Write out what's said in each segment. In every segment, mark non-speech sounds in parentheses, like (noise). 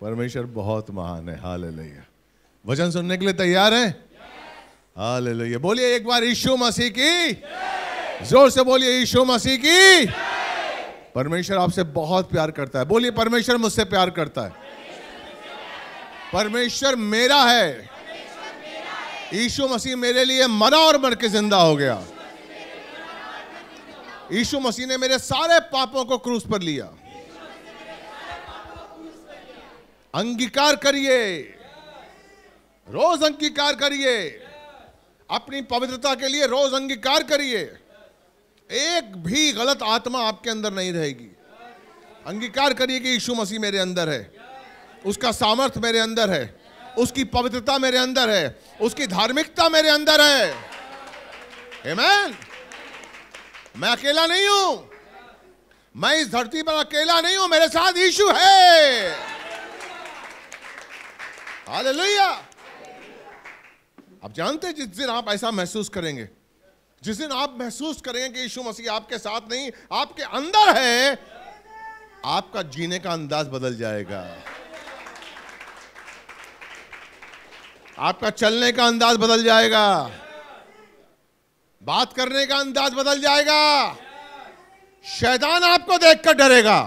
परमेश्वर बहुत महान है हाल वचन सुनने के लिए तैयार है हाल बोलिए एक बार यीशु मसीह की जोर से बोलिए यीशु मसीह की परमेश्वर आपसे बहुत प्यार करता है बोलिए परमेश्वर मुझसे प्यार करता है परमेश्वर मेरा है यीशु मसीह मेरे लिए मरा और मर के जिंदा हो गया यीशु मसीह ने मेरे सारे पापों को क्रूस पर लिया अंगीकार करिए रोज अंगीकार करिए अपनी पवित्रता के लिए रोज अंगीकार करिए एक भी गलत आत्मा आपके अंदर नहीं रहेगी अंगीकार करिए कि यीशु मसीह मेरे अंदर है उसका सामर्थ्य मेरे अंदर है उसकी पवित्रता मेरे अंदर है उसकी धार्मिकता मेरे अंदर है Amen? मैं अकेला नहीं हूं मैं इस धरती पर अकेला नहीं हूं मेरे साथ यीशु है हालेलुया आप जानते हैं जिस दिन आप ऐसा महसूस करेंगे जिस दिन आप महसूस करेंगे कि यीशु मसीह आपके साथ नहीं आपके अंदर है आपका जीने का अंदाज बदल जाएगा आपका चलने का अंदाज बदल जाएगा बात करने का अंदाज बदल जाएगा शैतान आपको देखकर डरेगा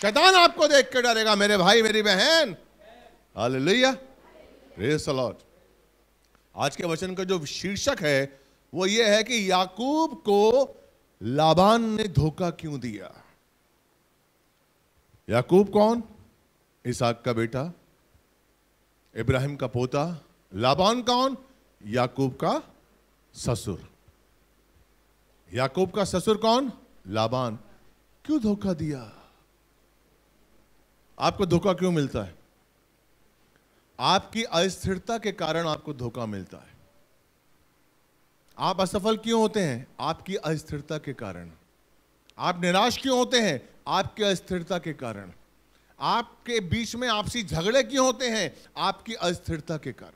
शैतान आपको देख के डरेगा मेरे भाई मेरी बहन हालेलुया लॉर्ड आज के वचन का जो शीर्षक है वो ये है कि याकूब को लाबान ने धोखा क्यों दिया याकूब कौन इसाक का बेटा इब्राहिम का पोता लाबान कौन याकूब का ससुर याकूब का ससुर कौन लाबान क्यों धोखा दिया आपको धोखा क्यों मिलता है आपकी अस्थिरता के कारण आपको धोखा मिलता है आप असफल क्यों होते हैं आपकी अस्थिरता के कारण आप निराश क्यों होते हैं आपकी अस्थिरता के कारण आपके बीच में आपसी झगड़े क्यों होते हैं आपकी अस्थिरता के कारण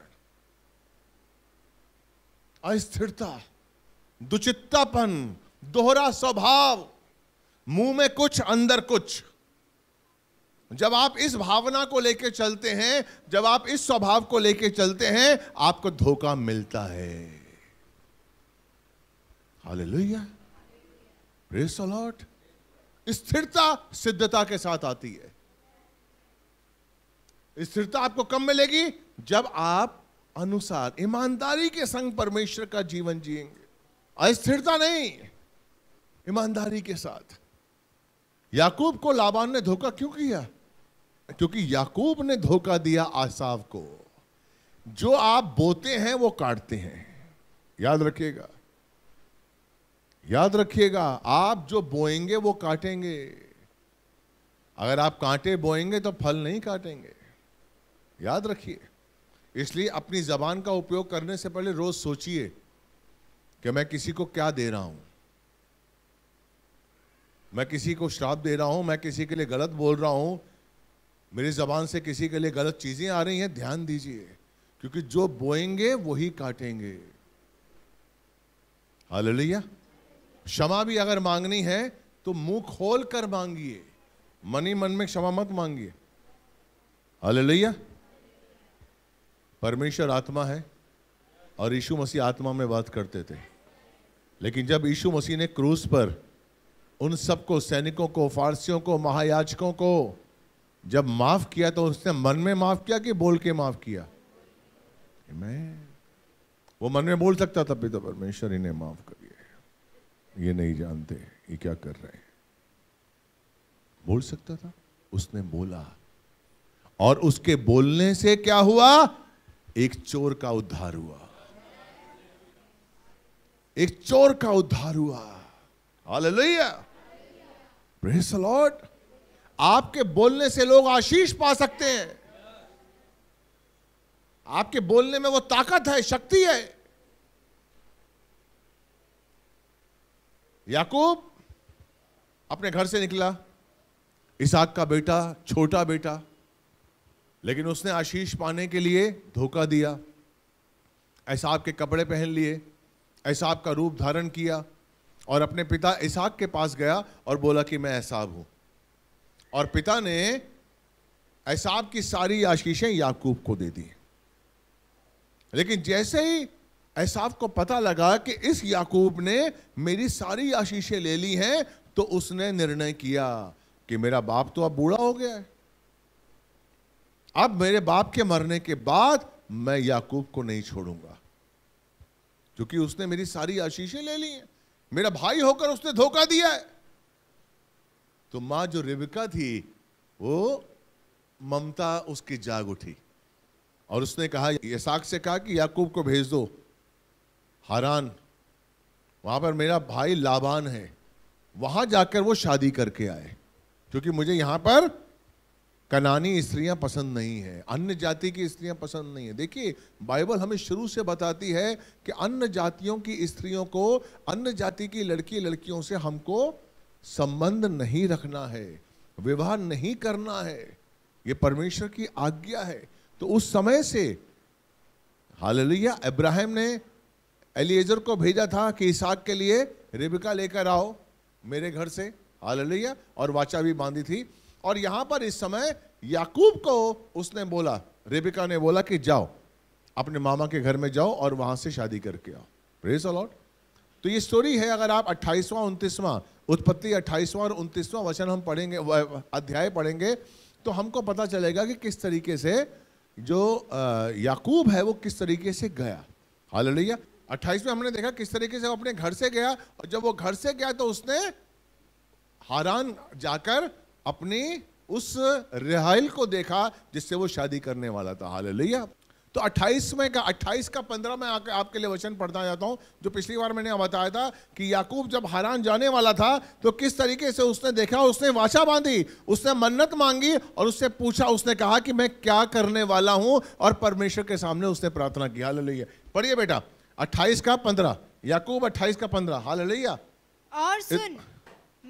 अस्थिरता दुचित्तापन दोहरा स्वभाव मुंह में कुछ अंदर कुछ जब आप इस भावना को लेकर चलते हैं जब आप इस स्वभाव को लेकर चलते हैं आपको धोखा मिलता है स्थिरता सिद्धता के साथ आती है स्थिरता आपको कब मिलेगी जब आप अनुसार ईमानदारी के संग परमेश्वर का जीवन जिएंगे अस्थिरता नहीं ईमानदारी के साथ याकूब को लाबान ने धोखा क्यों किया क्योंकि याकूब ने धोखा दिया आसाव को जो आप बोते हैं वो काटते हैं याद रखिएगा याद रखिएगा आप जो बोएंगे वो काटेंगे अगर आप कांटे बोएंगे तो फल नहीं काटेंगे याद रखिए इसलिए अपनी ज़बान का उपयोग करने से पहले रोज़ सोचिए कि मैं किसी को क्या दे रहा हूं मैं किसी को श्राप दे रहा हूं मैं किसी के लिए गलत बोल रहा हूं मेरी ज़बान से किसी के लिए गलत चीज़ें आ रही हैं ध्यान दीजिए क्योंकि जो बोएंगे वही काटेंगे हालिया क्षमा भी अगर मांगनी है तो मुंह खोल कर मांगिए मनी मन में क्षमा मत मांगिए हालिया परमेश्वर आत्मा है और यीशु मसीह आत्मा में बात करते थे लेकिन जब यीशु मसीह ने क्रूस पर उन सबको सैनिकों को फारसियों को महायाचकों को जब माफ किया तो उसने मन में माफ किया कि बोल के माफ किया मैं वो मन में बोल सकता था पिता तो परमेश्वर इन्हें माफ करिए ये नहीं जानते ये क्या कर रहे हैं बोल सकता था उसने बोला और उसके बोलने से क्या हुआ एक चोर का उद्धार हुआ एक चोर का उद्धार हुआ हालेलुया प्रेज लॉर्ड आपके बोलने से लोग आशीष पा सकते हैं आपके बोलने में वो ताकत है शक्ति है याकूब अपने घर से निकला इसाक का बेटा छोटा बेटा लेकिन उसने आशीष पाने के लिए धोखा दिया ऐसाब के कपड़े पहन लिए ऐसाब का रूप धारण किया और अपने पिता इसाक के पास गया और बोला कि मैं ऐसाब हूं और पिता ने ऐसाब की सारी आशीषें याकूब को दे दी लेकिन जैसे ही ऐसाब को पता लगा कि इस याकूब ने मेरी सारी आशीषें ले ली हैं तो उसने निर्णय किया कि मेरा बाप तो अब बूढ़ा हो गया है अब मेरे बाप के मरने के बाद मैं याकूब को नहीं छोड़ूंगा क्योंकि उसने मेरी सारी आशीषें ले ली हैं मेरा भाई होकर उसने धोखा दिया है तो माँ जो रेबिका थी वो ममता उसकी जाग उठी और उसने कहा यसाक से कहा कि याकूब को भेज दो हारान वहां पर मेरा भाई लाबान है वहां जाकर वो शादी करके आए क्योंकि मुझे यहां पर कनानी स्त्रियां पसंद नहीं है अन्य जाति की स्त्रियां पसंद नहीं है देखिए बाइबल हमें शुरू से बताती है कि अन्य जातियों की स्त्रियों को अन्य जाति की लड़की लड़कियों से हमको संबंध नहीं रखना है विवाह नहीं करना है ये परमेश्वर की आज्ञा है तो उस समय से हालिया इब्राहिम ने एलिएजर को भेजा था कि इसाक के लिए रेबिका लेकर आओ मेरे घर से हालेलुया और वाचा भी बांधी थी और यहां पर इस समय याकूब को उसने बोला रेबिका ने बोला कि जाओ अपने मामा के घर में जाओ और वहां से शादी करके आओ प्रेस अलॉट तो ये स्टोरी है अगर आप अट्ठाईसवां उनतीसवां उत्पत्ति अट्ठाईसवां और उनतीसवां वचन हम पढ़ेंगे अध्याय पढ़ेंगे तो हमको पता चलेगा कि किस तरीके से जो याकूब है वो किस तरीके से गया हाल लिया अट्ठाईस में हमने देखा किस तरीके से वो अपने घर से गया और जब वो घर से गया तो उसने हारान जाकर अपनी उस रिहाइल को देखा जिससे वो शादी करने वाला था हाल लिया तो 28 में का 28 का 15 में आकर आपके लिए वचन पढ़ना चाहता हूँ जो पिछली बार मैंने बताया था कि याकूब जब हरान जाने वाला था तो किस तरीके से उसने देखा उसने वाचा बांधी उसने मन्नत मांगी और उससे पूछा उसने कहा कि मैं क्या करने वाला हूँ और परमेश्वर के सामने उसने प्रार्थना की हाल लोहिया पढ़िए बेटा अट्ठाईस का पंद्रह याकूब अट्ठाईस का पंद्रह हाल लोहिया और सुन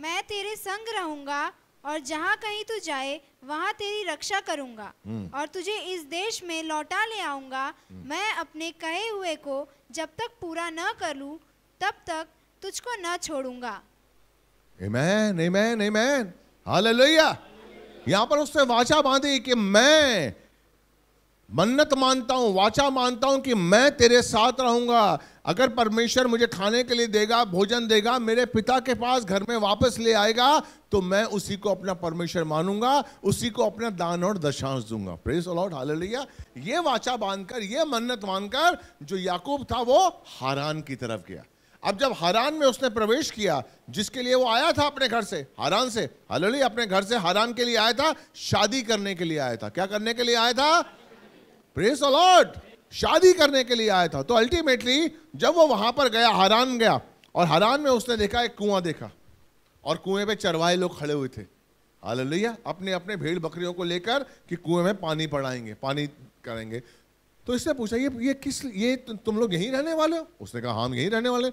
मैं तेरे संग रहूंगा और जहाँ कहीं तू जाए वहाँ तेरी रक्षा करूंगा हम्म। और तुझे इस देश में लौटा ले आऊंगा हम्म। मैं अपने कहे हुए को जब तक पूरा न कर लू तब तक तुझको न छोड़ूंगा यहाँ पर उसने वाचा बांधी कि मैं मन्नत मानता हूँ वाचा मानता हूं कि मैं तेरे साथ रहूंगा अगर परमेश्वर मुझे खाने के लिए देगा भोजन देगा मेरे पिता के पास घर में वापस ले आएगा तो मैं उसी को अपना परमेश्वर मानूंगा उसी को अपना दान और दशांश दूंगा प्रेस हाल लिया ये वाचा बांधकर ये मन्नत मानकर जो याकूब था वो हारान की तरफ गया अब जब हारान में उसने प्रवेश किया जिसके लिए वो आया था अपने घर से हारान से हालेलुया अपने घर से हारान के लिए आया था शादी करने के लिए आया था क्या करने के लिए आया था प्रेस अलॉट शादी करने के लिए आया था तो अल्टीमेटली जब वो वहां पर गया हरान गया और हरान में उसने देखा एक कुआं देखा और कुएं पे चरवाए लोग खड़े हुए थे हालेलुया अपने अपने भेड़ बकरियों को लेकर कि कुएं में पानी पड़ाएंगे पानी करेंगे तो इसने पूछा ये ये किस ये तु, तुम लोग यहीं रहने वाले हो उसने कहा हाँ, हम यहीं रहने वाले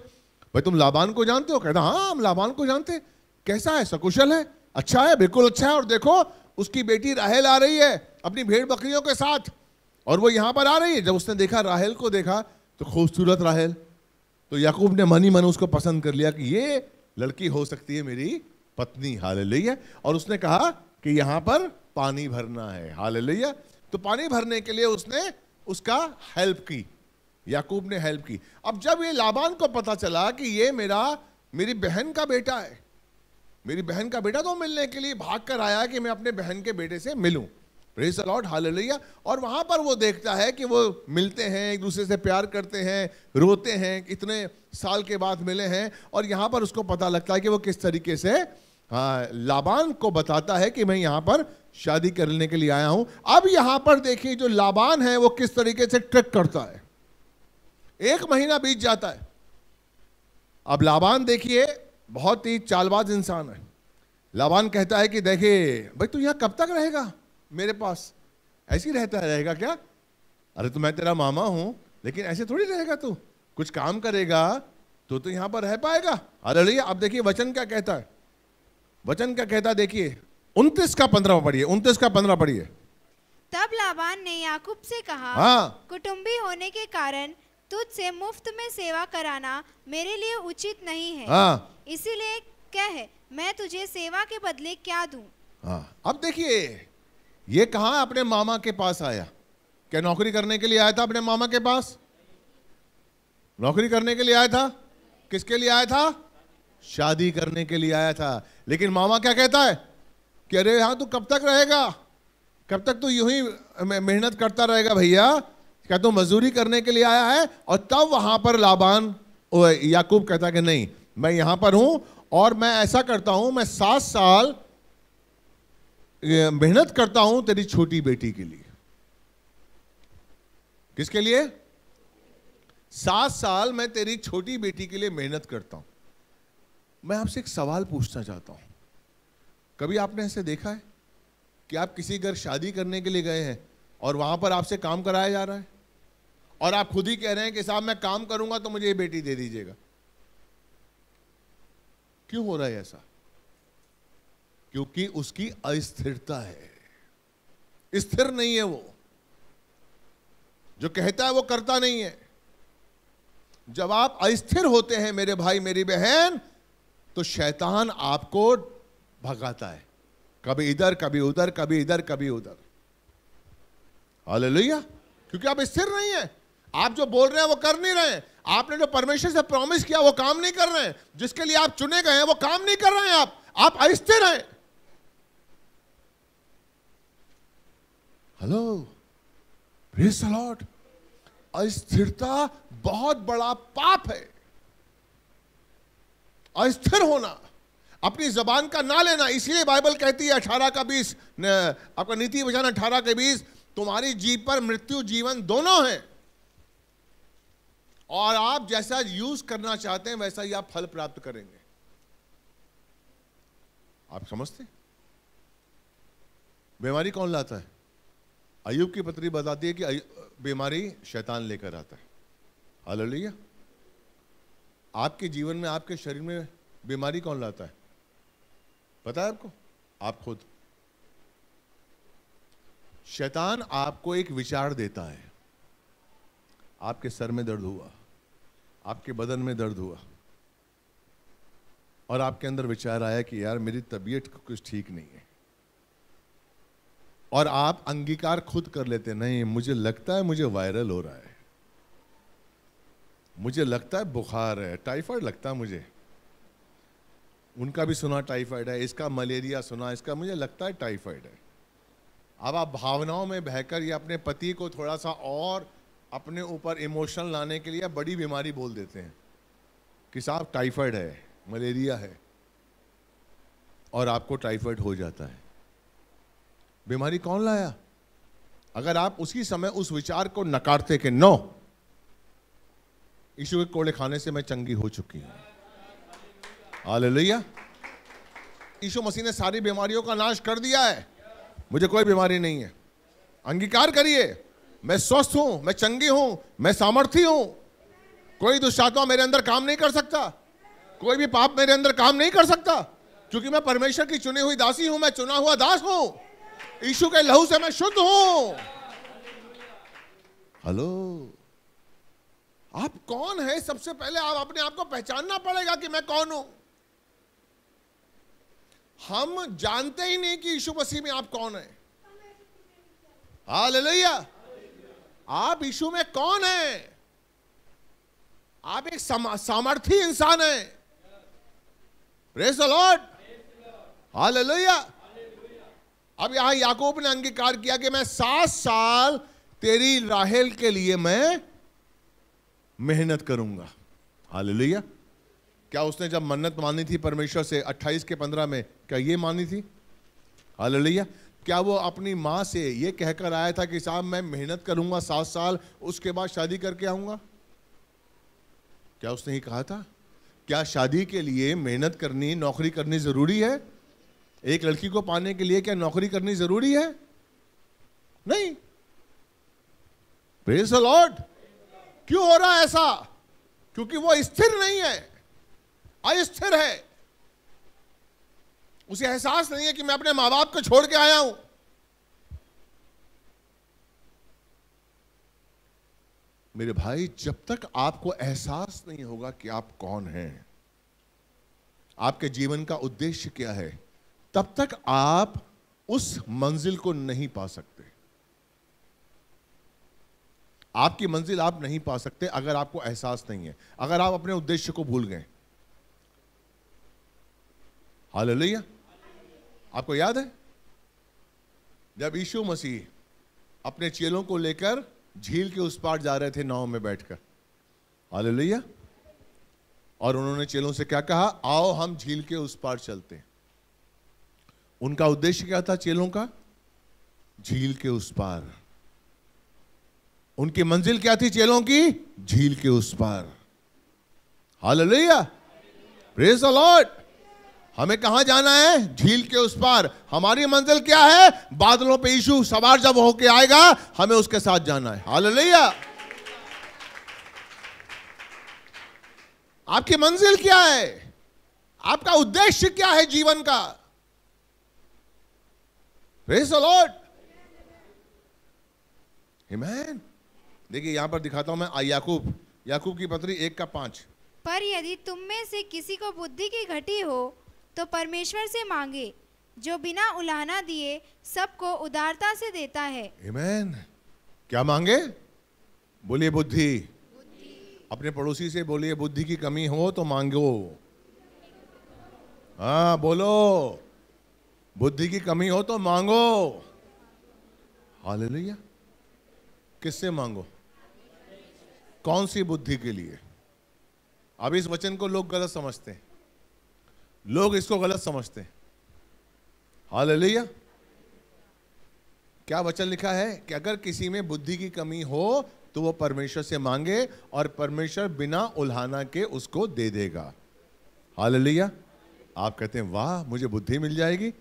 भाई तुम लाबान को जानते हो कहता हाँ हम लाबान को जानते कैसा है सकुशल है अच्छा है बिल्कुल अच्छा है और देखो उसकी बेटी राहल आ रही है अपनी भेड़ बकरियों के साथ और वो यहां पर आ रही है जब उसने देखा राहल को देखा तो खूबसूरत राहल तो याकूब ने मनी मन उसको पसंद कर लिया कि ये लड़की हो सकती है मेरी पत्नी हाल और उसने कहा कि यहां पर पानी भरना है हाल तो पानी भरने के लिए उसने उसका हेल्प की याकूब ने हेल्प की अब जब ये लाबान को पता चला कि ये मेरा मेरी बहन का बेटा है मेरी बहन का बेटा तो मिलने के लिए भाग कर आया कि मैं अपने बहन के बेटे से मिलूं प्रेज द लॉर्ड हालेलुया और वहां पर वो देखता है कि वो मिलते हैं एक दूसरे से प्यार करते हैं रोते हैं इतने साल के बाद मिले हैं और यहां पर उसको पता लगता है कि वो किस तरीके से हाँ, लाबान को बताता है कि मैं यहां पर शादी करने के लिए आया हूं अब यहां पर देखिए जो लाबान है वो किस तरीके से ट्रैक करता है एक महीना बीत जाता है अब लाबान देखिए बहुत ही चालबाज इंसान है लाबान कहता है कि देखिए भाई तू यहां कब तक रहेगा मेरे पास ऐसे ही रहता रहेगा क्या अरे तो मैं तेरा मामा हूं लेकिन ऐसे थोड़ी रहेगा तू कुछ काम करेगा तो तो यहां पर रह पाएगा अरे अरे आप देखिए वचन क्या कहता है वचन क्या कहता देखिए उन्तीस का पंद्रह पढ़िए उन्तीस का पंद्रह पढ़िए तब लाबान ने याकूब से कहा हाँ कुटुंबी होने के कारण तुझसे मुफ्त में सेवा कराना मेरे लिए उचित नहीं है हाँ इसीलिए कह मैं तुझे सेवा के बदले क्या दूं हाँ अब देखिए ये कहा अपने मामा के पास आया क्या नौकरी करने के लिए आया था अपने मामा के पास नौकरी करने के लिए आया था किसके लिए आया था शादी करने के लिए आया था लेकिन मामा क्या कहता है कि अरे हाँ तू तो कब तक रहेगा कब तक तू तो यू ही मेहनत करता रहेगा भैया क्या तू तो मजदूरी करने के लिए आया है और तब वहां पर लाबान याकूब कहता कि नहीं मैं यहां पर हूं और मैं ऐसा करता हूं मैं सात साल मेहनत करता हूं तेरी छोटी बेटी के लिए किसके लिए सात साल मैं तेरी छोटी बेटी के लिए मेहनत करता हूं मैं आपसे एक सवाल पूछना चाहता हूं कभी आपने ऐसे देखा है कि आप किसी घर शादी करने के लिए गए हैं और वहां पर आपसे काम कराया जा रहा है और आप खुद ही कह रहे हैं कि साहब मैं काम करूंगा तो मुझे ये बेटी दे दीजिएगा क्यों हो रहा है ऐसा क्योंकि उसकी अस्थिरता है स्थिर नहीं है वो जो कहता है वो करता नहीं है जब आप अस्थिर होते हैं मेरे भाई मेरी बहन तो शैतान आपको भगाता है कभी इधर कभी उधर कभी इधर कभी उधर हालेलुया क्योंकि आप स्थिर नहीं है आप जो बोल रहे हैं वो कर नहीं रहे हैं आपने जो परमेश्वर से प्रॉमिस किया वो काम नहीं कर रहे हैं जिसके लिए आप चुने गए हैं वो काम नहीं कर रहे हैं आप आप अस्थिर हैं हेलो लॉर्ड अस्थिरता बहुत बड़ा पाप है अस्थिर होना अपनी जबान का ना लेना इसलिए बाइबल कहती है अठारह का बीस आपका नीति वचन अठारह के बीस तुम्हारी जीव पर मृत्यु जीवन दोनों है और आप जैसा यूज करना चाहते हैं वैसा ही आप फल प्राप्त करेंगे आप समझते बीमारी कौन लाता है अयुब की पत्नी बताती है कि बीमारी शैतान लेकर आता है हालेलुया आपके जीवन में आपके शरीर में बीमारी कौन लाता है पता है आपको आप खुद शैतान आपको एक विचार देता है आपके सर में दर्द हुआ आपके बदन में दर्द हुआ और आपके अंदर विचार आया कि यार मेरी तबीयत कुछ ठीक नहीं है और आप अंगीकार खुद कर लेते नहीं मुझे लगता है मुझे वायरल हो रहा है मुझे लगता है बुखार है टाइफाइड लगता है मुझे उनका भी सुना टाइफाइड है इसका मलेरिया सुना इसका मुझे लगता है टाइफाइड है अब आप भावनाओं में बहकर या अपने पति को थोड़ा सा और अपने ऊपर इमोशन लाने के लिए बड़ी बीमारी बोल देते हैं कि साहब टाइफाइड है मलेरिया है और आपको टाइफाइड हो जाता है बीमारी कौन लाया अगर आप उसी समय उस विचार को नकारते कि नो ईशु के कोड़े खाने से मैं चंगी हो चुकी हूं हालेलुया मसीह ने सारी बीमारियों का नाश कर दिया है मुझे कोई बीमारी नहीं है अंगीकार करिए मैं स्वस्थ हूं मैं चंगी हूं मैं सामर्थ्य हूं कोई दुष्टात्मा मेरे अंदर काम नहीं कर सकता कोई भी पाप मेरे अंदर काम नहीं कर सकता क्योंकि मैं परमेश्वर की चुनी हुई दासी हूं मैं चुना हुआ दास हूं ईशु के लहू से मैं शुद्ध हूं हेलो आप कौन है सबसे पहले आप अपने आप को पहचानना पड़ेगा कि मैं कौन हूं हम जानते ही नहीं कि यीशु मसीह में आप कौन है हा हाल आप यीशु में कौन है आप एक सामर्थी इंसान है praise the Lord hallelujah अब यहां याकूब ने अंगीकार किया कि मैं सात साल तेरी राहेल के लिए मैं मेहनत करूंगा हालेलुया क्या उसने जब मन्नत मानी थी परमेश्वर से 28 के 15 में क्या ये मानी थी हालेलुया क्या वो अपनी माँ से ये कहकर आया था कि साहब मैं मेहनत करूंगा सात साल उसके बाद शादी करके आऊंगा क्या उसने ही कहा था क्या शादी के लिए मेहनत करनी नौकरी करनी ज़रूरी है एक लड़की को पाने के लिए क्या नौकरी करनी जरूरी है नहीं प्रेस लॉर्ड क्यों हो रहा है ऐसा क्योंकि वो स्थिर नहीं है अस्थिर है उसे एहसास नहीं है कि मैं अपने मां बाप को छोड़ के आया हूं मेरे भाई जब तक आपको एहसास नहीं होगा कि आप कौन हैं आपके जीवन का उद्देश्य क्या है तब तक आप उस मंजिल को नहीं पा सकते आपकी मंजिल आप नहीं पा सकते अगर आपको एहसास नहीं है अगर आप अपने उद्देश्य को भूल गए हाल आपको याद है जब यीशु मसीह अपने चेलों को लेकर झील के उस पार जा रहे थे नाव में बैठकर हाल और उन्होंने चेलों से क्या कहा आओ हम झील के उस पार चलते हैं उनका उद्देश्य क्या था चेलों का झील के उस पार उनकी मंजिल क्या थी चेलों की झील के उस पार हाल प्रेज द लॉर्ड हमें कहा जाना है झील के उस पार हमारी मंजिल क्या है बादलों पे यीशु सवार जब होके आएगा हमें उसके साथ जाना है हाल आपकी मंजिल क्या है आपका उद्देश्य क्या है जीवन का प्रेस द लॉर्ड आमेन देखिए यहाँ पर दिखाता हूँ मैं याकूब याकूब की पत्री एक का पांच पर यदि तुम में से किसी को बुद्धि की घटी हो तो परमेश्वर से मांगे जो बिना उलाना दिए सबको उदारता से देता है Amen. क्या मांगे बोलिए बुद्धि अपने पड़ोसी से बोलिए बुद्धि की कमी हो तो मांगो हाँ बोलो बुद्धि की कमी हो तो मांगो हाल किससे मांगो कौन सी बुद्धि के लिए अब इस वचन को लोग गलत समझते हैं लोग इसको गलत समझते हैं हाल क्या वचन लिखा है कि अगर किसी में बुद्धि की कमी हो तो वो परमेश्वर से मांगे और परमेश्वर बिना उल्हाना के उसको दे देगा हाल आप कहते हैं वाह मुझे बुद्धि मिल जाएगी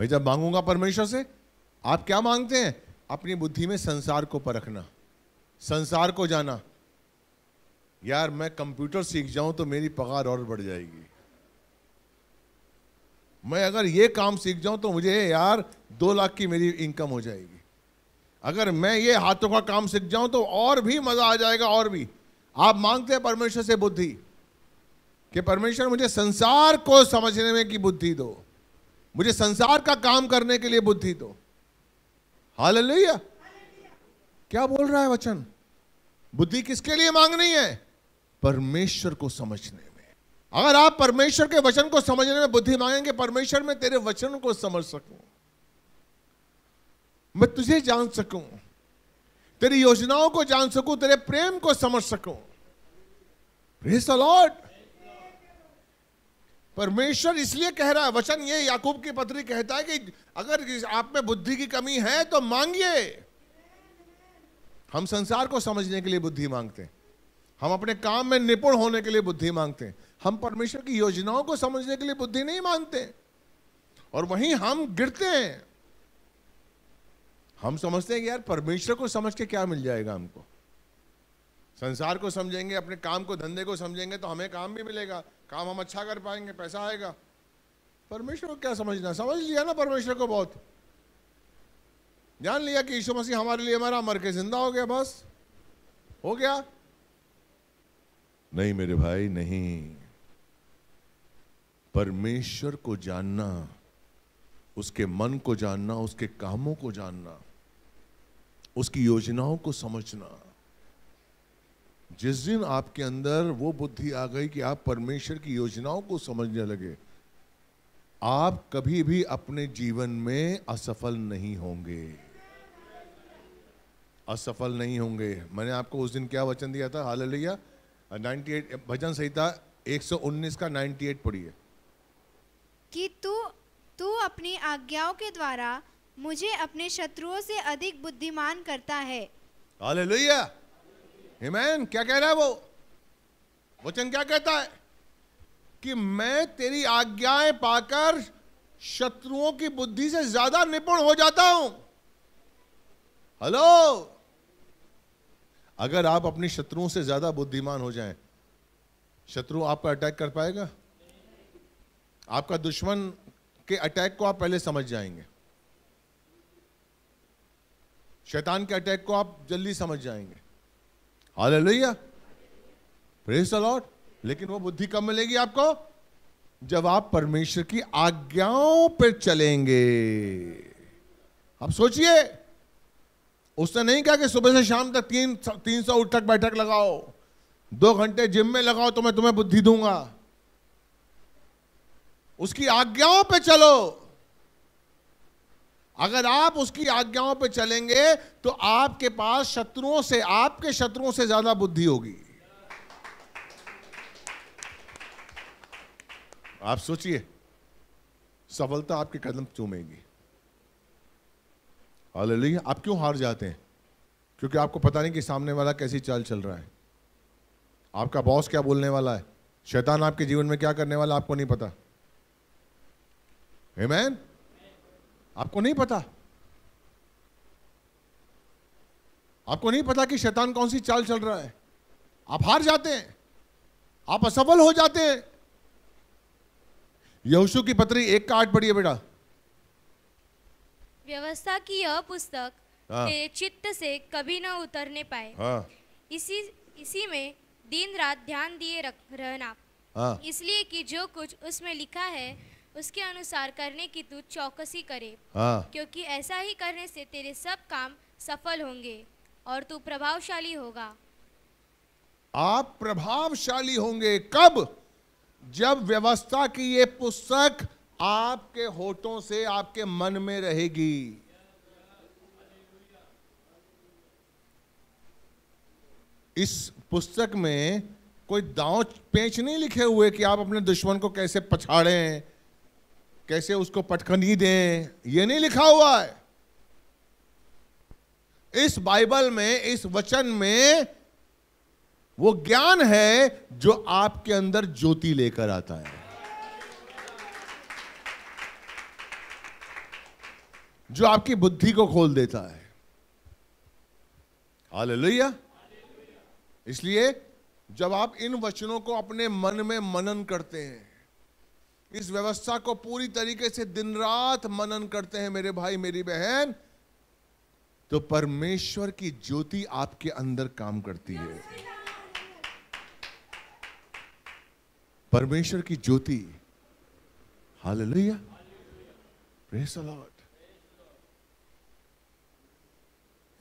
भाई जब मांगूंगा परमेश्वर से आप क्या मांगते हैं अपनी बुद्धि में संसार को परखना संसार को जाना यार मैं कंप्यूटर सीख जाऊं तो मेरी पगार और बढ़ जाएगी मैं अगर ये काम सीख जाऊं तो मुझे यार दो लाख की मेरी इनकम हो जाएगी अगर मैं ये हाथों का काम सीख जाऊं तो और भी मज़ा आ जाएगा और भी आप मांगते हैं परमेश्वर से बुद्धि कि परमेश्वर मुझे संसार को समझने में की बुद्धि दो मुझे संसार का काम करने के लिए बुद्धि दो हाल क्या बोल रहा है वचन बुद्धि किसके लिए मांगनी है परमेश्वर को समझने में अगर आप परमेश्वर के वचन को समझने में बुद्धि मांगेंगे परमेश्वर में तेरे वचन को समझ सकूं मैं तुझे जान सकूं तेरी योजनाओं को जान सकूं तेरे प्रेम को समझ सकूं लॉर्ड परमेश्वर इसलिए कह रहा है वचन ये याकूब की पत्री कहता है कि अगर आप में बुद्धि की कमी है तो मांगिए हम संसार को समझने के लिए बुद्धि मांगते हैं हम अपने काम में निपुण होने के लिए बुद्धि मांगते हैं हम परमेश्वर की योजनाओं को समझने के लिए बुद्धि नहीं मांगते और वहीं हम गिरते हैं हम समझते हैं कि यार परमेश्वर को समझ के क्या मिल जाएगा हमको संसार को समझेंगे अपने काम को धंधे को समझेंगे तो हमें काम भी मिलेगा काम हम अच्छा कर पाएंगे पैसा आएगा परमेश्वर को क्या समझना समझ लिया ना परमेश्वर को बहुत जान लिया कि यीशु मसीह हमारे लिए हमारा मर के जिंदा हो गया बस हो गया नहीं मेरे भाई नहीं परमेश्वर को जानना उसके मन को जानना उसके कामों को जानना उसकी योजनाओं को समझना जिस दिन आपके अंदर वो बुद्धि आ गई कि आप परमेश्वर की योजनाओं को समझने लगे आप कभी भी अपने जीवन में असफल नहीं होंगे असफल नहीं होंगे मैंने आपको उस दिन क्या वचन दिया था हाल लिया नाइन्टी एट भजन संहिता उन्नीस का नाइनटी एट पढ़िए कि तू तू अपनी आज्ञाओं के द्वारा मुझे अपने शत्रुओं से अधिक बुद्धिमान करता है मैन क्या कह रहा है वो वचन क्या कहता है कि मैं तेरी आज्ञाएं पाकर शत्रुओं की बुद्धि से ज्यादा निपुण हो जाता हूं हेलो अगर आप अपने शत्रुओं से ज्यादा बुद्धिमान हो जाएं, शत्रु आपका अटैक कर पाएगा आपका दुश्मन के अटैक को आप पहले समझ जाएंगे शैतान के अटैक को आप जल्दी समझ जाएंगे हालेलुया लॉर्ड लेकिन वो बुद्धि कब मिलेगी आपको जब आप परमेश्वर की आज्ञाओं पर चलेंगे आप सोचिए उसने नहीं कहा कि सुबह से शाम तक तीन तीन सौ उठक बैठक लगाओ दो घंटे जिम में लगाओ तो मैं तुम्हें बुद्धि दूंगा उसकी आज्ञाओं पे चलो अगर आप उसकी आज्ञाओं पर चलेंगे तो आपके पास शत्रुओं से आपके शत्रुओं से ज्यादा बुद्धि होगी आप सोचिए सफलता आपके कदम चूमेगी हालेलुया आप क्यों हार जाते हैं क्योंकि आपको पता नहीं कि सामने वाला कैसी चाल चल रहा है आपका बॉस क्या बोलने वाला है शैतान आपके जीवन में क्या करने वाला आपको नहीं पता हेमैन आपको नहीं पता आपको नहीं पता कि शैतान कौन सी चाल चल रहा है आप हार जाते हैं आप असफल हो जाते हैं यहोशू की पत्री एक का आठ पढ़िए बेटा व्यवस्था की यह पुस्तक हाँ। चित्त से कभी न उतरने पाए हाँ। इसी इसी में दिन रात ध्यान दिए रख रहना हाँ। इसलिए कि जो कुछ उसमें लिखा है उसके अनुसार करने की तू चौकसी करे हाँ। क्योंकि ऐसा ही करने से तेरे सब काम सफल होंगे और तू प्रभावशाली होगा आप प्रभावशाली होंगे कब जब व्यवस्था की ये पुस्तक आपके होठों से आपके मन में रहेगी इस पुस्तक में कोई दांव पेच नहीं लिखे हुए कि आप अपने दुश्मन को कैसे पछाड़ें कैसे उसको पटखनी दें ये नहीं लिखा हुआ है इस बाइबल में इस वचन में वो ज्ञान है जो आपके अंदर ज्योति लेकर आता है जो आपकी बुद्धि को खोल देता है हालेलुया इसलिए जब आप इन वचनों को अपने मन में मनन करते हैं इस व्यवस्था को पूरी तरीके से दिन रात मनन करते हैं मेरे भाई मेरी बहन तो परमेश्वर की ज्योति आपके अंदर काम करती है परमेश्वर की ज्योति हाल लोहिया प्रेस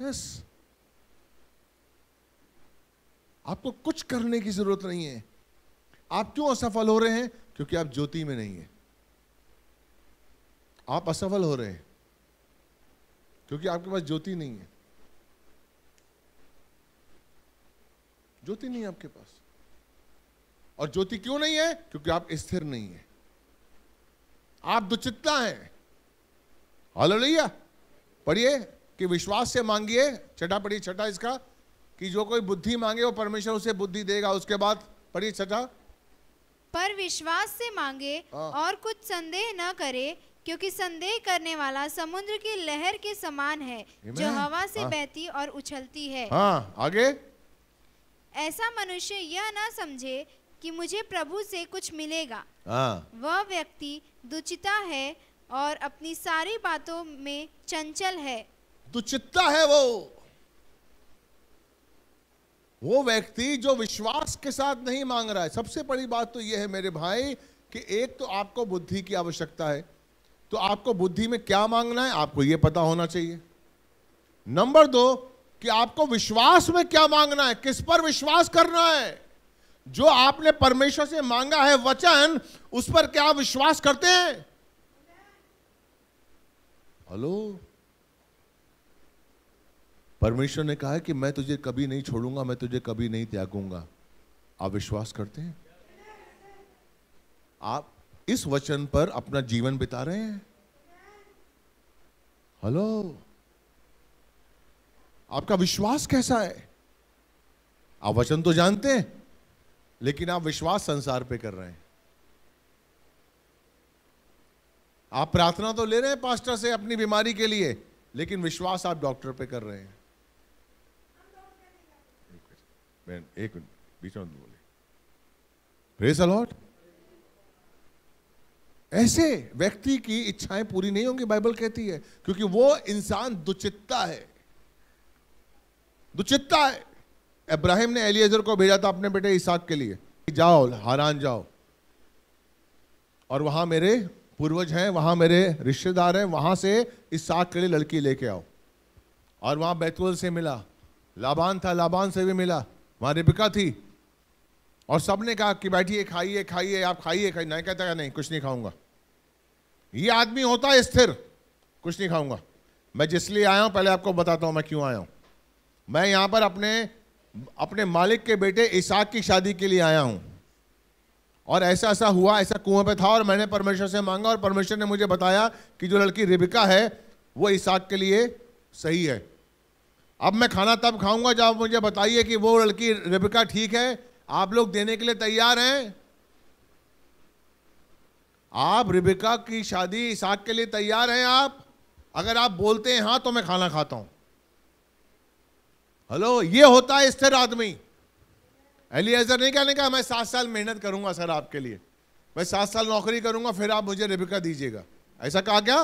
यस आपको कुछ करने की जरूरत नहीं है आप क्यों असफल हो रहे हैं क्योंकि आप ज्योति में नहीं है आप असफल हो रहे हैं क्योंकि आपके पास ज्योति नहीं है ज्योति नहीं है आपके पास और ज्योति क्यों नहीं है क्योंकि आप स्थिर नहीं है आप दुचित्ता है हलो लिया पढ़िए कि विश्वास से मांगिए छठा पढ़िए छठा इसका कि जो कोई बुद्धि मांगे वो परमेश्वर उसे बुद्धि देगा उसके बाद पढ़िए छठा पर विश्वास से मांगे हाँ। और कुछ संदेह न करे क्योंकि संदेह करने वाला समुद्र की लहर के समान है जो हवा से हाँ। बहती और उछलती है हाँ, आगे ऐसा मनुष्य यह न समझे कि मुझे प्रभु से कुछ मिलेगा हाँ। वह व्यक्ति दुचिता है और अपनी सारी बातों में चंचल है दुचिता है वो वो व्यक्ति जो विश्वास के साथ नहीं मांग रहा है सबसे बड़ी बात तो यह है मेरे भाई कि एक तो आपको बुद्धि की आवश्यकता है तो आपको बुद्धि में क्या मांगना है आपको यह पता होना चाहिए नंबर दो कि आपको विश्वास में क्या मांगना है किस पर विश्वास करना है जो आपने परमेश्वर से मांगा है वचन उस पर क्या विश्वास करते हैं हेलो परमेश्वर ने कहा है कि मैं तुझे कभी नहीं छोड़ूंगा मैं तुझे कभी नहीं त्यागूंगा आप विश्वास करते हैं आप इस वचन पर अपना जीवन बिता रहे हैं हेलो आपका विश्वास कैसा है आप वचन तो जानते हैं लेकिन आप विश्वास संसार पे कर रहे हैं आप प्रार्थना तो ले रहे हैं पास्टर से अपनी बीमारी के लिए लेकिन विश्वास आप डॉक्टर पे कर रहे हैं मैं एक बीच में बोले प्रेस अलॉट ऐसे व्यक्ति की इच्छाएं पूरी नहीं होंगी बाइबल कहती है क्योंकि वो इंसान दुचित्ता है दुचित्ता है इब्राहिम ने एलियजर को भेजा था अपने बेटे इसाक के लिए जाओ हारान जाओ और वहां मेरे पूर्वज हैं वहां मेरे रिश्तेदार हैं वहां से इसाक के लिए लड़की लेके आओ और वहां बैतूल से मिला लाबान था लाबान से भी मिला वहाँ रिपिका थी और सबने कहा कि बैठिए खाइए खाइए आप खाइए खाइए नहीं कहता नहीं कुछ नहीं खाऊंगा ये आदमी होता है स्थिर कुछ नहीं खाऊंगा मैं जिसलिए आया हूँ पहले आपको बताता हूँ मैं क्यों आया हूँ मैं यहाँ पर अपने अपने मालिक के बेटे इसाक की शादी के लिए आया हूँ और ऐसा ऐसा हुआ ऐसा कुएं पे था और मैंने परमेश्वर से मांगा और परमेश्वर ने मुझे बताया कि जो लड़की रिबिका है वो इसाक के लिए सही है अब मैं खाना तब खाऊंगा जब मुझे बताइए कि वो लड़की रेबिका ठीक है आप लोग देने के लिए तैयार हैं आप रिबिका की शादी इसाक के लिए तैयार हैं आप अगर आप बोलते हैं हाँ तो मैं खाना खाता हूं हेलो ये होता है स्थिर आदमी एलियाजर नहीं कहने का मैं सात साल मेहनत करूंगा सर आपके लिए मैं सात साल नौकरी करूंगा फिर आप मुझे रिबिका दीजिएगा ऐसा कहा क्या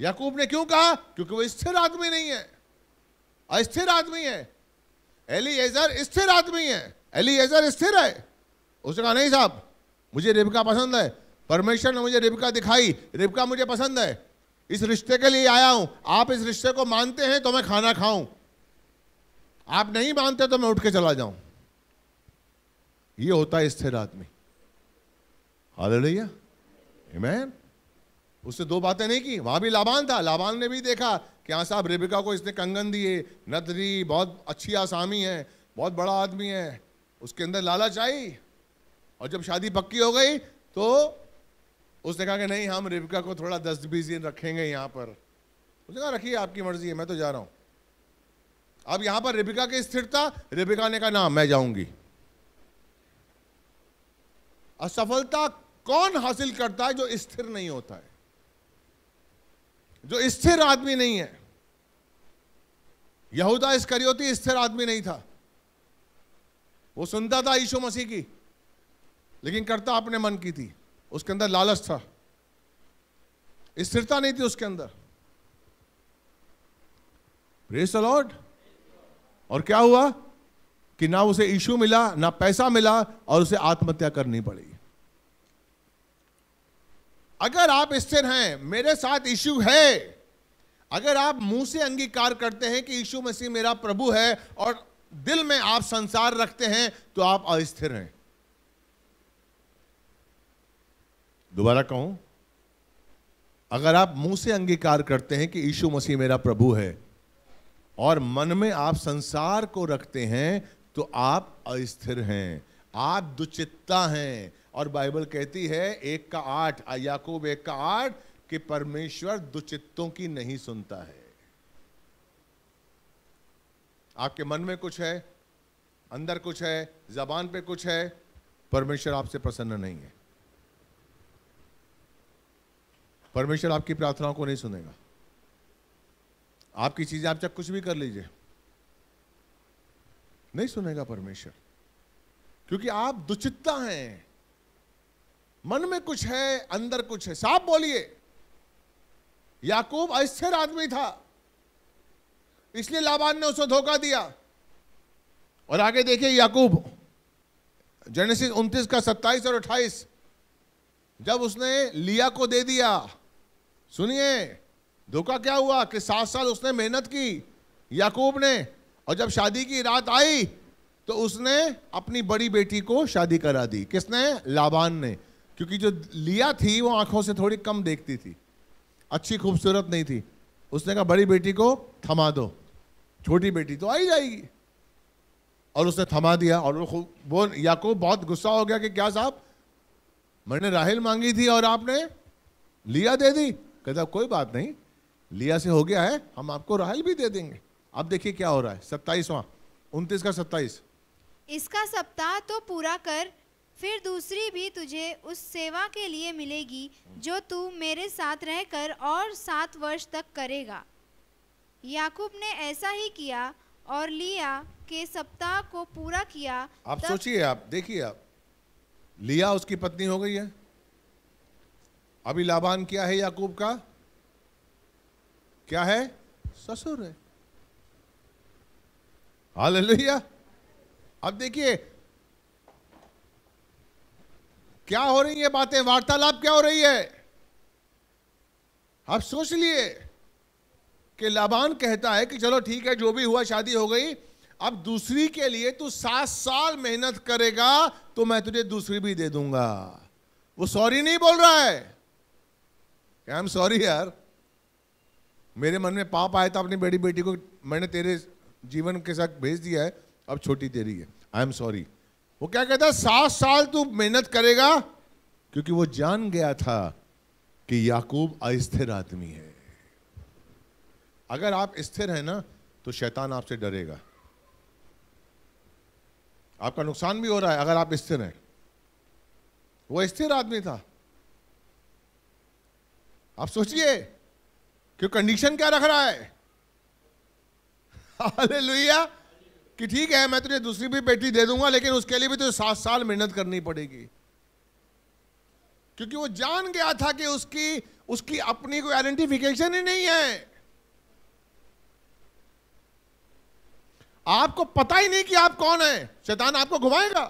याकूब ने क्यों कहा क्योंकि वो स्थिर आदमी नहीं है अस्थिर आदमी है एलीजर स्थिर आदमी है एलीजर स्थिर है उसने कहा नहीं साहब मुझे रेबिका पसंद है परमेश्वर ने मुझे रिबका दिखाई रिबका मुझे पसंद है इस रिश्ते के लिए आया हूं आप इस रिश्ते को मानते हैं तो मैं खाना खाऊं आप नहीं मानते तो मैं उठ के चला जाऊं ये होता है स्थिर आदमी हालेलुया मैन उसने दो बातें नहीं की वहां भी लाबान था लाबान ने भी देखा कि हाँ साहब रेबिका को इसने कंगन दिए नदरी बहुत अच्छी आसामी है बहुत बड़ा आदमी है उसके अंदर लालच आई और जब शादी पक्की हो गई तो उसने कहा कि नहीं हम रेबिका को थोड़ा दस बीस दिन रखेंगे यहाँ पर उसने कहा रखिए आपकी मर्जी है मैं तो जा रहा हूँ अब यहाँ पर रेबिका की स्थिरता रेबिका ने कहा ना मैं जाऊंगी असफलता कौन हासिल करता है जो स्थिर नहीं होता है जो स्थिर आदमी नहीं है यहूदा इस करियोती स्थिर आदमी नहीं था वो सुनता था यीशु मसीह की लेकिन करता अपने मन की थी उसके अंदर लालच था स्थिरता नहीं थी उसके अंदर प्रेस लॉर्ड और क्या हुआ कि ना उसे ईशु मिला ना पैसा मिला और उसे आत्महत्या करनी पड़ी अगर आप स्थिर हैं मेरे साथ इश्यू है अगर आप मुंह से अंगीकार करते हैं कि यीशु मसीह मेरा प्रभु है और दिल में आप संसार रखते हैं तो आप अस्थिर हैं दोबारा कहूं अगर आप मुंह से अंगीकार करते हैं कि यीशु मसीह मेरा प्रभु है और मन में आप संसार को रखते हैं तो आप अस्थिर हैं आप दुचित्ता हैं और बाइबल कहती है एक का आठ याकूब एक का आठ कि परमेश्वर दुचित्तों की नहीं सुनता है आपके मन में कुछ है अंदर कुछ है जबान पे कुछ है परमेश्वर आपसे प्रसन्न नहीं है परमेश्वर आपकी प्रार्थनाओं को नहीं सुनेगा आपकी चीजें आप चाहे कुछ भी कर लीजिए नहीं सुनेगा परमेश्वर क्योंकि आप दुचित्ता हैं मन में कुछ है अंदर कुछ है साफ बोलिए याकूब अस्थिर आदमी था इसलिए लाबान ने उसे धोखा दिया और आगे देखिए याकूब जेनेसिस उनतीस का सत्ताईस और अट्ठाईस जब उसने लिया को दे दिया सुनिए धोखा क्या हुआ कि सात साल उसने मेहनत की याकूब ने और जब शादी की रात आई तो उसने अपनी बड़ी बेटी को शादी करा दी किसने लाबान ने क्योंकि जो लिया थी वो आंखों से थोड़ी कम देखती थी अच्छी खूबसूरत नहीं थी उसने कहा बड़ी बेटी को थमा दो छोटी बेटी तो आई जाएगी और उसने थमा दिया और वो वो याकूब बहुत गुस्सा हो गया कि क्या साहब मैंने राहल मांगी थी और आपने लिया दे दी कहता कोई बात नहीं लिया से हो गया है हम आपको राहल भी दे देंगे अब देखिए क्या हो रहा है सत्ताईसवा उनतीस का सत्ताईस इसका सप्ताह तो पूरा कर फिर दूसरी भी तुझे उस सेवा के लिए मिलेगी जो तू मेरे साथ रहकर और सात वर्ष तक करेगा याकूब ने ऐसा ही किया और लिया के सप्ताह को पूरा किया आप सोचिए आप देखिए आप लिया उसकी पत्नी हो गई है अभी लाभान क्या है याकूब का क्या है ससुर है हालेलुया अब देखिए क्या हो रही है बातें वार्तालाप क्या हो रही है आप सोच लिए कि लाबान कहता है कि चलो ठीक है जो भी हुआ शादी हो गई अब दूसरी के लिए तू सात साल मेहनत करेगा तो मैं तुझे दूसरी भी दे दूंगा वो सॉरी नहीं बोल रहा है आई एम सॉरी यार मेरे मन में पाप आया था अपनी बड़ी बेटी को मैंने तेरे जीवन के साथ भेज दिया है अब छोटी तेरी है आई एम सॉरी वो क्या कहता सात साल तू मेहनत करेगा क्योंकि वो जान गया था कि याकूब अस्थिर आदमी है अगर आप स्थिर है ना तो शैतान आपसे डरेगा आपका नुकसान भी हो रहा है अगर आप स्थिर हैं वो स्थिर आदमी था आप सोचिए क्यों कंडीशन क्या रख रहा है हालेलुया (laughs) कि ठीक है मैं तुझे दूसरी भी बेटी दे दूंगा लेकिन उसके लिए भी तुझे सात साल मेहनत करनी पड़ेगी क्योंकि वो जान गया था कि उसकी उसकी अपनी कोई आइडेंटिफिकेशन ही नहीं है आपको पता ही नहीं कि आप कौन है शैतान आपको घुमाएगा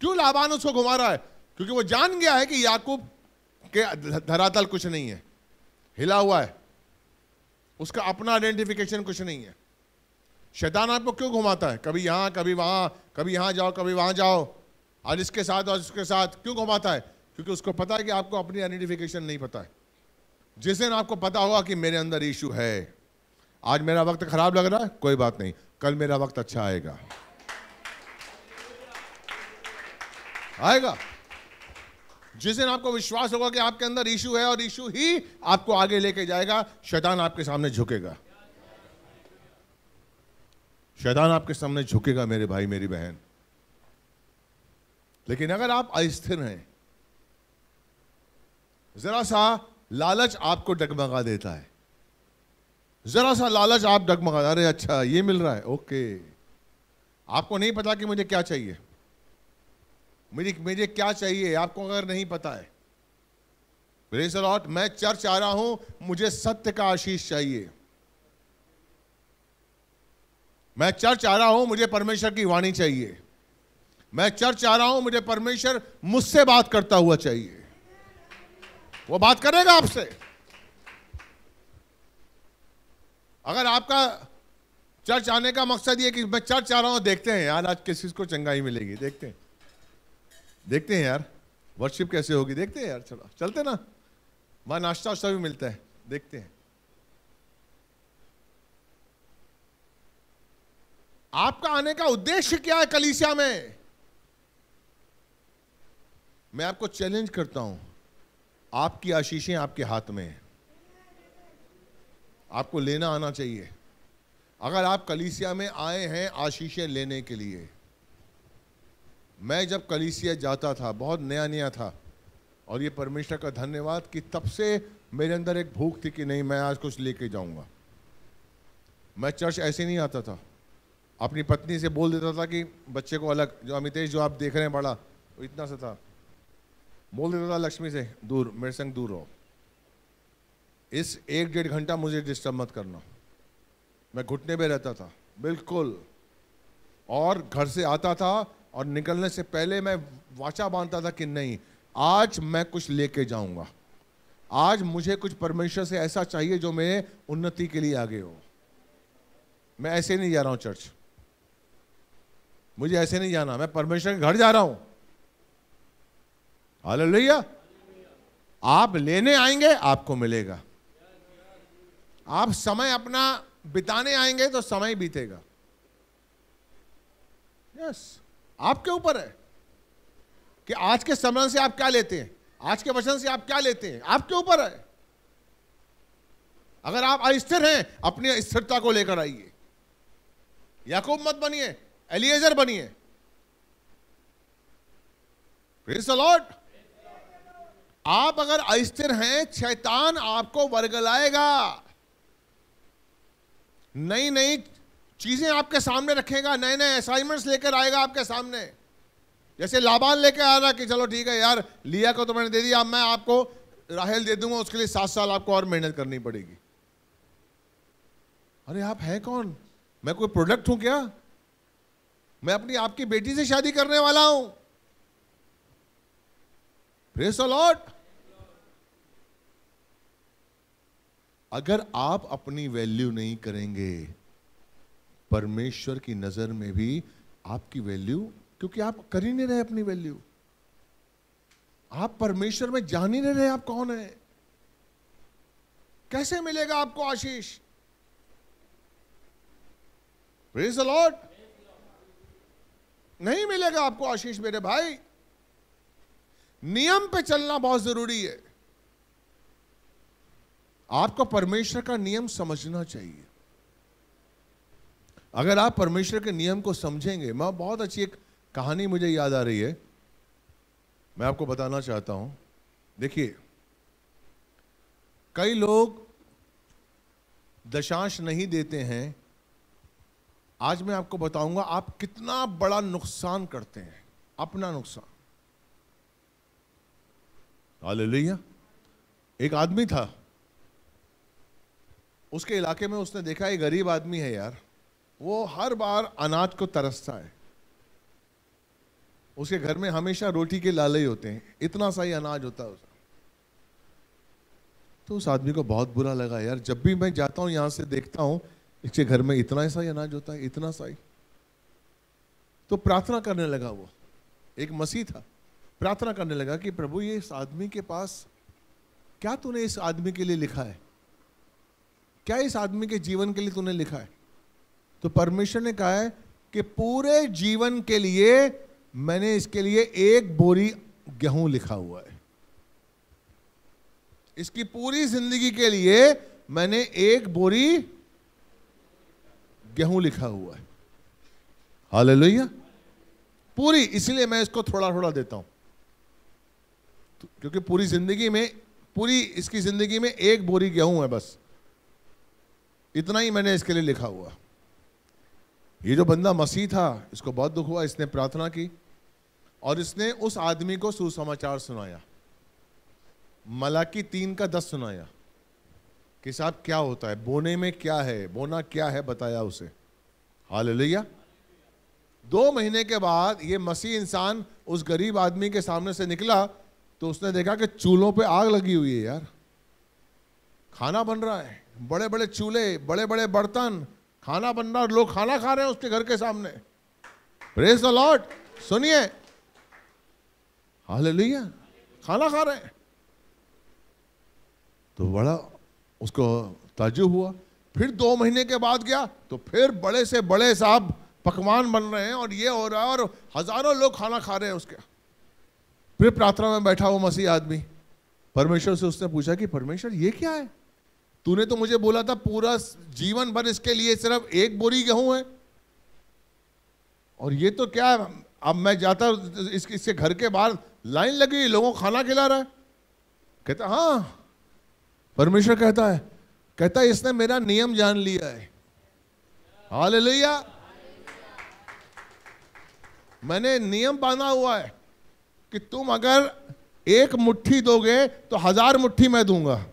क्यों लाबान उसको घुमा रहा है क्योंकि वो जान गया है कि याकूब के धरातल कुछ नहीं है हिला हुआ है उसका अपना आइडेंटिफिकेशन कुछ नहीं है शैतान आपको क्यों घुमाता है कभी यहां कभी वहां कभी यहां जाओ कभी वहां जाओ आज इसके साथ आज उसके साथ क्यों घुमाता है क्योंकि उसको पता है कि आपको अपनी आइडेंटिफिकेशन नहीं पता है जिस दिन आपको पता होगा कि मेरे अंदर इशू है आज मेरा वक्त खराब लग रहा है कोई बात नहीं कल मेरा वक्त अच्छा आएगा आएगा जिस दिन आपको विश्वास होगा कि आपके अंदर इशू है और इशू ही आपको आगे लेके जाएगा शैतान आपके सामने झुकेगा शैतान आपके सामने झुकेगा मेरे भाई मेरी बहन लेकिन अगर आप अस्थिर हैं जरा सा लालच आपको डगमगा देता है जरा सा लालच आप डगमगा अरे अच्छा ये मिल रहा है ओके आपको नहीं पता कि मुझे क्या चाहिए मुझे मेरे क्या चाहिए आपको अगर नहीं पता है लॉट मैं चर्च आ रहा हूं मुझे सत्य का आशीष चाहिए मैं चर्च आ रहा हूं मुझे परमेश्वर की वाणी चाहिए मैं चर्च आ रहा हूं मुझे परमेश्वर मुझसे बात करता हुआ चाहिए वो बात करेगा आपसे अगर आपका चर्च आने का मकसद ये कि मैं चर्च आ रहा हूं देखते हैं यार आज किस चीज को चंगाई मिलेगी देखते हैं देखते हैं यार वर्कशिप कैसे होगी देखते हैं यार चलो चलते ना वहाँ नाश्ता वाश्ता भी मिलता है देखते हैं आपका आने का उद्देश्य क्या है कलीसिया में मैं आपको चैलेंज करता हूं आपकी आशीषें आपके हाथ में हैं आपको लेना आना चाहिए अगर आप कलीसिया में आए हैं आशीषें लेने के लिए मैं जब कलीसिया जाता था बहुत नया नया था और ये परमेश्वर का धन्यवाद कि तब से मेरे अंदर एक भूख थी कि नहीं मैं आज कुछ लेके जाऊंगा मैं चर्च ऐसे नहीं आता था अपनी पत्नी से बोल देता था कि बच्चे को अलग जो अमितेश जो आप देख रहे हैं बड़ा वो इतना सा था बोल देता था लक्ष्मी से दूर मेरे संग दूर रहो इस एक डेढ़ घंटा मुझे डिस्टर्ब मत करना मैं घुटने पर रहता था बिल्कुल और घर से आता था और निकलने से पहले मैं वाचा बांधता था कि नहीं आज मैं कुछ लेके जाऊंगा आज मुझे कुछ परमेश्वर से ऐसा चाहिए जो मेरे उन्नति के लिए आगे हो मैं ऐसे नहीं जा रहा हूं चर्च मुझे ऐसे नहीं जाना मैं परमेश्वर के घर जा रहा हूं हाल लोहिया आप लेने आएंगे आपको मिलेगा आप समय अपना बिताने आएंगे तो समय बीतेगा यस yes. आपके ऊपर है कि आज के समय से आप क्या लेते हैं आज के वचन से आप क्या लेते हैं आपके ऊपर है अगर आप अस्थिर हैं अपनी स्थिरता को लेकर आइए याकूब मत बनिए एलिएजर बनिए प्रिंस लॉर्ड आप अगर अस्थिर हैं शैतान आपको वर्गलाएगा नई नई चीजें आपके सामने रखेगा नए नए असाइनमेंट्स लेकर आएगा आपके सामने जैसे लाबान लेकर आ रहा कि चलो ठीक है यार लिया को तो मैंने दे दिया अब मैं आपको राहल दे दूंगा उसके लिए सात साल आपको और मेहनत करनी पड़ेगी अरे आप है कौन मैं कोई प्रोडक्ट हूं क्या मैं अपनी आपकी बेटी से शादी करने वाला हूं प्रेस लॉट अगर आप अपनी वैल्यू नहीं करेंगे परमेश्वर की नज़र में भी आपकी वैल्यू क्योंकि आप कर ही नहीं रहे अपनी वैल्यू आप परमेश्वर में जान ही नहीं रहे आप कौन है कैसे मिलेगा आपको आशीष प्रेज द लॉर्ड नहीं मिलेगा आपको आशीष मेरे भाई नियम पे चलना बहुत जरूरी है आपको परमेश्वर का नियम समझना चाहिए अगर आप परमेश्वर के नियम को समझेंगे मैं बहुत अच्छी एक कहानी मुझे याद आ रही है मैं आपको बताना चाहता हूं देखिए कई लोग दशांश नहीं देते हैं आज मैं आपको बताऊंगा आप कितना बड़ा नुकसान करते हैं अपना नुकसान लिया एक आदमी था उसके इलाके में उसने देखा ये गरीब आदमी है यार वो हर बार अनाज को तरसता है उसके घर में हमेशा रोटी के लाले ही होते हैं इतना सा ही अनाज होता है उसका तो उस आदमी को बहुत बुरा लगा यार जब भी मैं जाता हूँ यहां से देखता हूँ इसके घर में इतना ही ही अनाज होता है इतना सा ही तो प्रार्थना करने लगा वो एक मसीह था प्रार्थना करने लगा कि प्रभु ये इस आदमी के पास क्या तूने इस आदमी के लिए लिखा है क्या इस आदमी के जीवन के लिए तूने लिखा है तो परमेश्वर ने कहा है कि पूरे जीवन के लिए मैंने इसके लिए एक बोरी गेहूं लिखा हुआ है इसकी पूरी जिंदगी के लिए मैंने एक बोरी गेहूं लिखा हुआ है हाल लोहिया पूरी इसलिए मैं इसको थोड़ा थोड़ा देता हूं तो, क्योंकि पूरी जिंदगी में पूरी इसकी जिंदगी में एक बोरी गेहूं है बस इतना ही मैंने इसके लिए लिखा हुआ ये जो बंदा मसीह था इसको बहुत दुख हुआ इसने प्रार्थना की और इसने उस आदमी को सुसमाचार सुनाया मलाकी तीन का दस सुनाया कि साहब क्या होता है बोने में क्या है बोना क्या है बताया उसे हाल लिया दो महीने के बाद ये मसीह इंसान उस गरीब आदमी के सामने से निकला तो उसने देखा कि चूल्हों पे आग लगी हुई है यार खाना बन रहा है बड़े बड़े चूल्हे बड़े बड़े बर्तन खाना बन रहा और लोग खाना खा रहे हैं उसके घर के सामने प्रेस द लॉर्ड सुनिए हाल खाना खा रहे हैं तो बड़ा उसको ताजुब हुआ फिर दो महीने के बाद गया तो फिर बड़े से बड़े साहब पकवान बन रहे हैं और ये हो रहा है और हजारों लोग खाना खा रहे हैं उसके फिर प्रार्थना में बैठा हुआ मसीह आदमी परमेश्वर से उसने पूछा कि परमेश्वर ये क्या है तूने तो मुझे बोला था पूरा जीवन भर इसके लिए सिर्फ एक बोरी गेहूं है और ये तो क्या है अब मैं जाता इस, इसके घर के बाहर लाइन लगी लोगों को खाना खिला रहा है कहता हाँ परमेश्वर कहता है कहता है इसने मेरा नियम जान लिया है हाल लिया मैंने नियम बांधा हुआ है कि तुम अगर एक मुट्ठी दोगे तो हजार मुट्ठी मैं दूंगा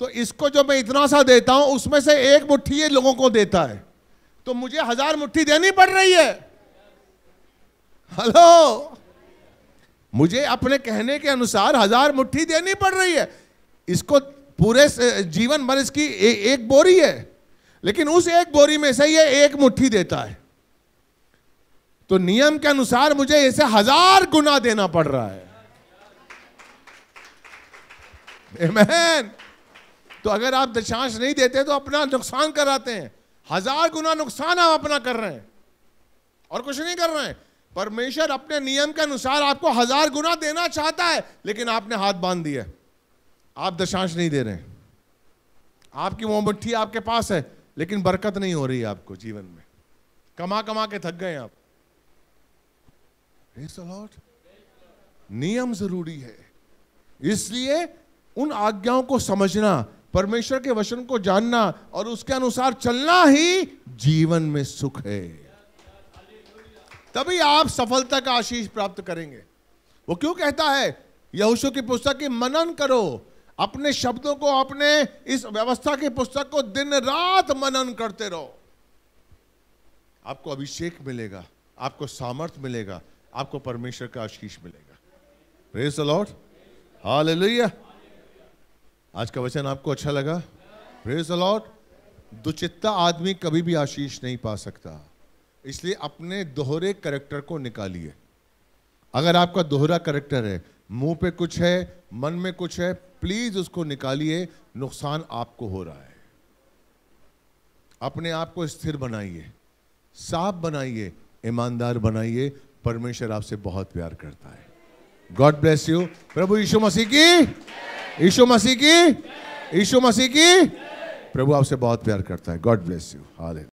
तो इसको जो मैं इतना सा देता हूं उसमें से एक मुट्ठी ये लोगों को देता है तो मुझे हजार मुट्ठी देनी पड़ रही है हेलो मुझे अपने कहने के अनुसार हजार मुट्ठी देनी पड़ रही है इसको पूरे जीवन भर इसकी ए, एक बोरी है लेकिन उस एक बोरी में से ये एक मुट्ठी देता है तो नियम के अनुसार मुझे इसे हजार गुना देना पड़ रहा है Amen. तो अगर आप दशांश नहीं देते तो अपना नुकसान कराते हैं हजार गुना नुकसान आप अपना कर रहे हैं और कुछ नहीं कर रहे हैं परमेश्वर अपने नियम के अनुसार आपको हजार गुना देना चाहता है लेकिन आपने हाथ बांध दिया आप दशांश नहीं दे रहे आपकी मोमबट्ठी आपके पास है लेकिन बरकत नहीं हो रही है आपको जीवन में कमा कमा के थक गए आप नियम जरूरी है इसलिए उन आज्ञाओं को समझना परमेश्वर के वचन को जानना और उसके अनुसार चलना ही जीवन में सुख है तभी आप सफलता का आशीष प्राप्त करेंगे वो क्यों कहता है यहूशो की पुस्तक की मनन करो अपने शब्दों को अपने इस व्यवस्था की पुस्तक को दिन रात मनन करते रहो आपको अभिषेक मिलेगा आपको सामर्थ्य मिलेगा आपको परमेश्वर का आशीष मिलेगा लॉर्ड हालेलुया आज का वचन आपको अच्छा लगा प्रेज अलॉट दुचित्ता आदमी कभी भी आशीष नहीं पा सकता इसलिए अपने दोहरे करेक्टर को निकालिए अगर आपका दोहरा करेक्टर है मुंह पे कुछ है मन में कुछ है प्लीज उसको निकालिए नुकसान आपको हो रहा है अपने आप को स्थिर बनाइए साफ बनाइए ईमानदार बनाइए परमेश्वर आपसे बहुत प्यार करता है गॉड ब्लेस यू प्रभु यीशु मसीह की यीशु मसीह की यीशु मसीह की प्रभु आपसे बहुत प्यार करता है गॉड ब्लेस यू हाल